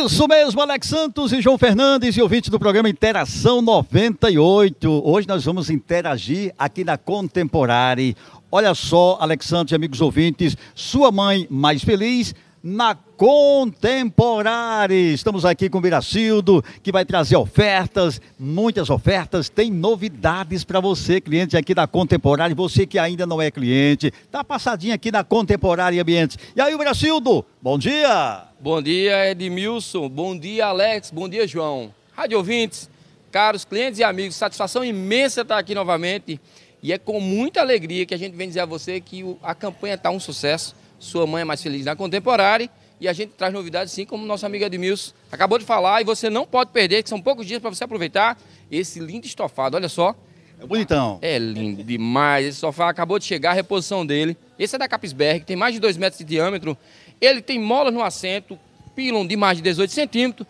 Isso mesmo, Alex Santos e João Fernandes e ouvinte do programa Interação 98. Hoje nós vamos interagir aqui na Contemporary. Olha só, Alex Santos e amigos ouvintes, sua mãe mais feliz na Contemporare. Estamos aqui com o Biracildo, que vai trazer ofertas, muitas ofertas. Tem novidades para você, cliente aqui da Contemporare. Você que ainda não é cliente, dá passadinha aqui na Contemporare Ambientes. E aí, Biracildo, bom dia. Bom dia, Edmilson. Bom dia, Alex. Bom dia, João. Rádio ouvintes, caros clientes e amigos, satisfação imensa estar aqui novamente. E é com muita alegria que a gente vem dizer a você que a campanha está um sucesso sua Mãe é Mais Feliz na Contemporânea. E a gente traz novidades, sim, como nosso amigo Edmilson acabou de falar. E você não pode perder, que são poucos dias para você aproveitar esse lindo estofado. Olha só. É bonitão. É lindo demais. Esse sofá acabou de chegar, a reposição dele. Esse é da Capisberg, tem mais de 2 metros de diâmetro. Ele tem molas no assento, pílon de mais de 18 centímetros,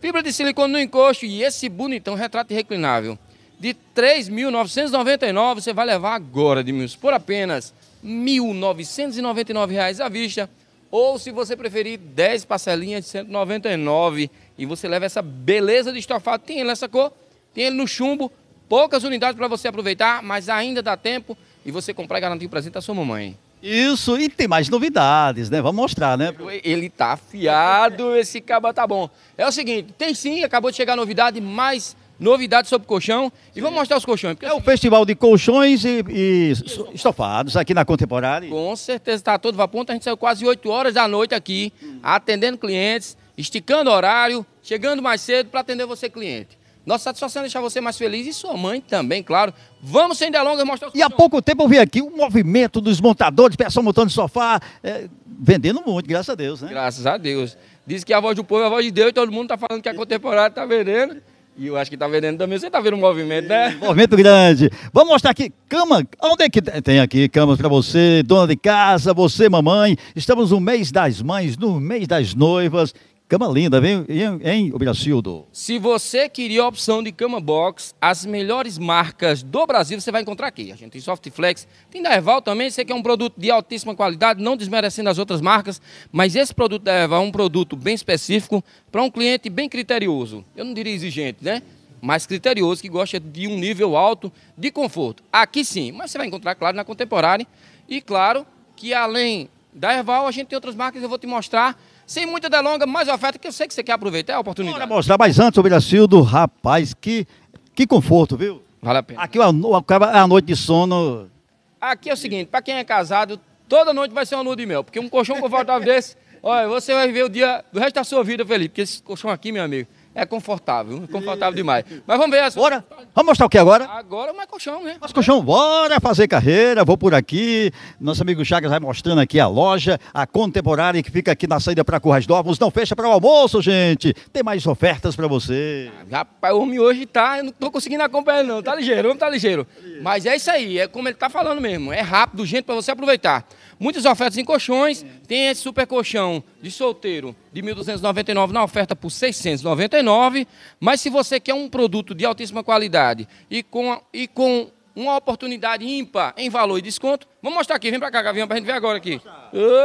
fibra de silicone no encosto e esse bonitão retrato reclinável. De 3.999, você vai levar agora, Edmilson, por apenas 1.999 reais à vista, ou se você preferir 10 parcelinhas de 199 e você leva essa beleza de estofado, tem ele nessa cor, tem ele no chumbo, poucas unidades para você aproveitar, mas ainda dá tempo e você comprar e garantir o presente da sua mamãe. Isso, e tem mais novidades, né? Vamos mostrar, né? Ele tá afiado, esse caba tá bom. É o seguinte, tem sim, acabou de chegar novidade, mas novidades sobre colchão e vamos mostrar os colchões. É o assim- festival de colchões e, e estofados aqui na Contemporânea. Com certeza, está todo vapor. A gente saiu quase 8 horas da noite aqui, atendendo clientes, esticando horário, chegando mais cedo para atender você, cliente. Nossa satisfação é deixar você mais feliz e sua mãe também, claro. Vamos sem delongas mostrar os E colchões. há pouco tempo eu vi aqui o movimento dos montadores, pessoal montando sofá, é, vendendo muito, graças a Deus, né? Graças a Deus. Diz que a voz do povo é a voz de Deus, e todo mundo está falando que a contemporânea está vendendo. E eu acho que tá vendendo também. Você tá vendo o um movimento, né? movimento grande. Vamos mostrar aqui cama. Onde é que tem aqui camas para você, dona de casa, você, mamãe. Estamos no mês das mães, no mês das noivas. Cama linda, vem, hein, Obracildo? Se você queria a opção de cama box, as melhores marcas do Brasil você vai encontrar aqui. A gente tem Softflex, tem da Erval também, você quer é um produto de altíssima qualidade, não desmerecendo as outras marcas, mas esse produto da Erval é um produto bem específico para um cliente bem criterioso. Eu não diria exigente, né? Mas criterioso, que gosta de um nível alto de conforto. Aqui sim, mas você vai encontrar, claro, na Contemporânea. E claro que além da Erval, a gente tem outras marcas, eu vou te mostrar sem muita delonga, mais oferta que eu sei que você quer aproveitar é a oportunidade. Bora mostrar, mas antes, o rapaz, que, que conforto, viu? Vale a pena. Aqui é a, é a noite de sono. Aqui é o seguinte, para quem é casado, toda noite vai ser uma lua de mel, porque um colchão confortável desse, olha, você vai viver o dia do resto da sua vida, Felipe, porque esse colchão aqui, meu amigo, é confortável, né? confortável demais. Mas vamos ver essa. Bora! Vamos mostrar o que agora? Agora é o mais colchão, né? Mais colchão, bora fazer carreira, vou por aqui. Nosso amigo Chagas vai mostrando aqui a loja, a contemporânea que fica aqui na saída para Currais Novos. Não fecha para o almoço, gente. Tem mais ofertas para você. Ah, rapaz, o homem hoje tá, eu não tô conseguindo acompanhar não. Tá ligeiro, o homem tá ligeiro. Mas é isso aí, é como ele tá falando mesmo. É rápido, gente, para você aproveitar. Muitas ofertas em colchões, tem esse super colchão de solteiro de 1.299 na oferta por 699, mas se você quer um produto de altíssima qualidade e com, e com uma oportunidade ímpar em valor e desconto, vamos mostrar aqui, vem para cá, Gavião, para a gente ver agora aqui.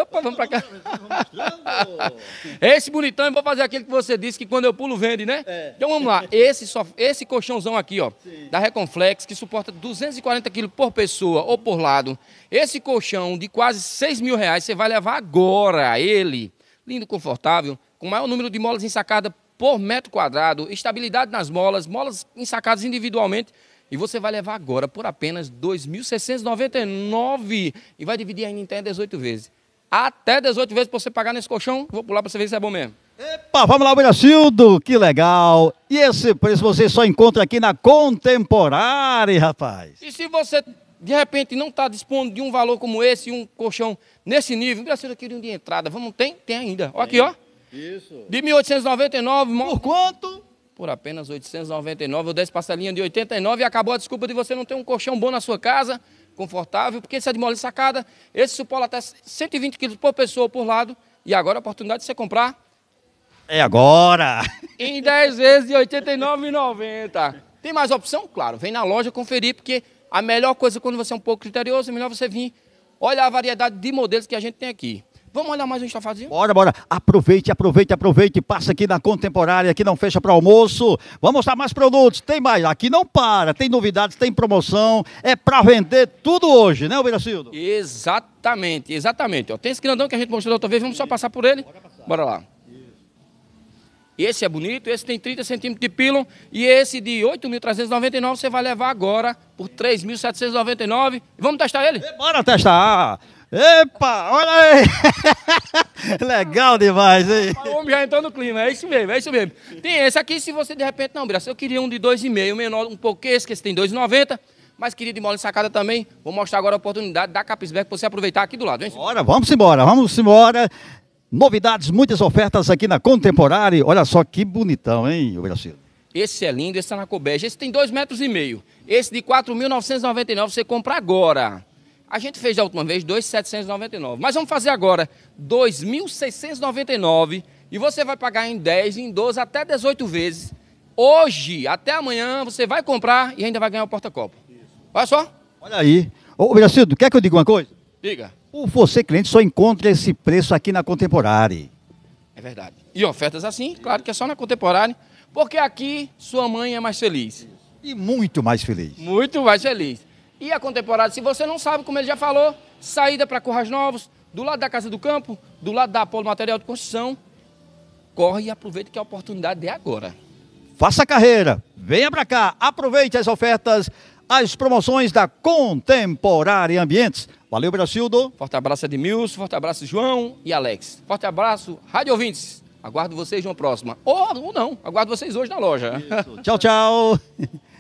Opa, vamos para cá. Esse bonitão, eu vou fazer aquele que você disse que quando eu pulo vende, né? É. Então vamos lá, esse, esse colchãozão aqui, ó, da Reconflex, que suporta 240 quilos por pessoa ou por lado, esse colchão de quase 6 mil reais, você vai levar agora ele lindo, confortável, com maior número de molas ensacadas por metro quadrado, estabilidade nas molas, molas ensacadas individualmente. E você vai levar agora por apenas R$ 2.699 e vai dividir ainda em até 18 vezes. Até 18 vezes para você pagar nesse colchão. Vou pular para você ver se é bom mesmo. Epa, vamos lá, Brasildo, que legal! E esse preço você só encontra aqui na Contemporary, rapaz. E se você de repente não está dispondo de um valor como esse, um colchão nesse nível, graças a aqui de entrada. Vamos, tem? Tem ainda. Ó, aqui, ó. Isso. De 1899. Por quanto? Por apenas 899, eu desce parcelinha de 89 e acabou a desculpa de você não ter um colchão bom na sua casa, confortável, porque esse é de mole sacada, esse suporta até 120 quilos por pessoa por lado, e agora a oportunidade de você comprar. É agora! Em 10 vezes de R$ 89,90. Tem mais opção? Claro, vem na loja conferir, porque a melhor coisa quando você é um pouco criterioso, é melhor você vir olhar a variedade de modelos que a gente tem aqui. Vamos olhar mais um estofadinho? Tá bora, bora. Aproveite, aproveite, aproveite. Passa aqui na Contemporânea, que não fecha para almoço. Vamos mostrar mais produtos. Tem mais. Aqui não para. Tem novidades, tem promoção. É para vender tudo hoje, né, Ubiracildo? Exatamente, exatamente. Ó, tem esse grandão que a gente mostrou outra vez. Vamos só passar por ele? Bora, bora lá. Esse é bonito, esse tem 30 centímetros de pílon e esse de 8.399 você vai levar agora por 3.799. Vamos testar ele? Bora testar! Epa, olha aí! Legal demais, hein? O homem já entrou no clima, é isso mesmo, é isso mesmo. Tem esse aqui, se você de repente, não, Braço, eu queria um de 2,5, menor um pouco esse, que esse tem 2,90, mas queria de mola sacada também. Vou mostrar agora a oportunidade da Capisberg para você aproveitar aqui do lado, hein? Bora, vamos embora, vamos embora. Novidades, muitas ofertas aqui na Contemporary. Olha só que bonitão, hein, Brasil? Esse é lindo, esse está na Coberge. Esse tem 2,5 metros. e meio. Esse de 4.999 você compra agora. A gente fez da última vez 2.799. Mas vamos fazer agora 2.699 e você vai pagar em 10, em 12, até 18 vezes. Hoje, até amanhã, você vai comprar e ainda vai ganhar o porta-copo. Olha só. Olha aí. Ô, Brasildo, quer que eu diga uma coisa? Diga. O você cliente só encontra esse preço aqui na Contemporary. É verdade. E ofertas assim, claro que é só na Contemporary, porque aqui sua mãe é mais feliz. E muito mais feliz. Muito mais feliz. E a Contemporary, se você não sabe, como ele já falou, saída para Corrais Novos, do lado da Casa do Campo, do lado da Apolo Material de Construção, corre e aproveita que a oportunidade é agora. Faça carreira, venha para cá, aproveite as ofertas as promoções da Contemporária Ambientes. Valeu, Brasildo. Forte abraço, Edmilson. Forte abraço, João e Alex. Forte abraço, Rádio Ouvintes. Aguardo vocês numa próxima. Ou, ou não, aguardo vocês hoje na loja. Isso. tchau, tchau.